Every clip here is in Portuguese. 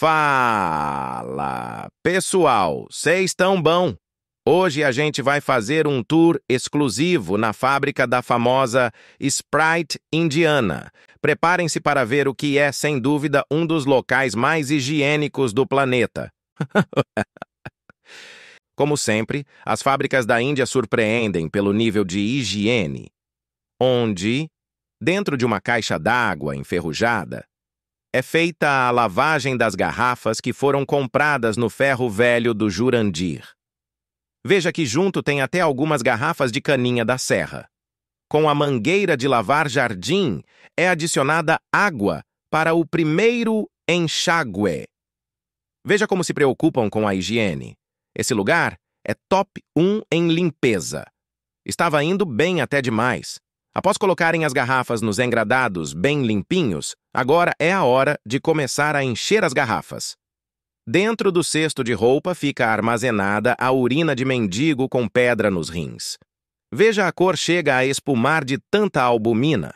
Fala, pessoal, vocês tão bom? Hoje a gente vai fazer um tour exclusivo na fábrica da famosa Sprite Indiana. Preparem-se para ver o que é, sem dúvida, um dos locais mais higiênicos do planeta. Como sempre, as fábricas da Índia surpreendem pelo nível de higiene, onde, dentro de uma caixa d'água enferrujada, é feita a lavagem das garrafas que foram compradas no ferro velho do Jurandir. Veja que junto tem até algumas garrafas de caninha da serra. Com a mangueira de lavar jardim, é adicionada água para o primeiro enxágue. Veja como se preocupam com a higiene. Esse lugar é top 1 em limpeza. Estava indo bem até demais. Após colocarem as garrafas nos engradados bem limpinhos, agora é a hora de começar a encher as garrafas. Dentro do cesto de roupa fica armazenada a urina de mendigo com pedra nos rins. Veja a cor chega a espumar de tanta albumina.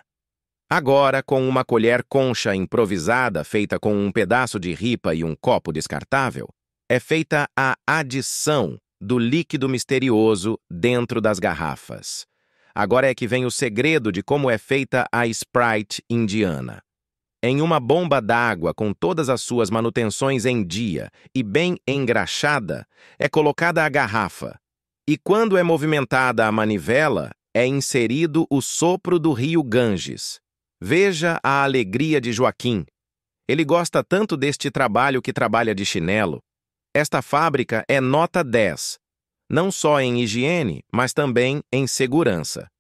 Agora, com uma colher concha improvisada feita com um pedaço de ripa e um copo descartável, é feita a adição do líquido misterioso dentro das garrafas. Agora é que vem o segredo de como é feita a Sprite indiana. Em uma bomba d'água com todas as suas manutenções em dia e bem engraxada, é colocada a garrafa. E quando é movimentada a manivela, é inserido o sopro do rio Ganges. Veja a alegria de Joaquim. Ele gosta tanto deste trabalho que trabalha de chinelo. Esta fábrica é nota 10 não só em higiene, mas também em segurança.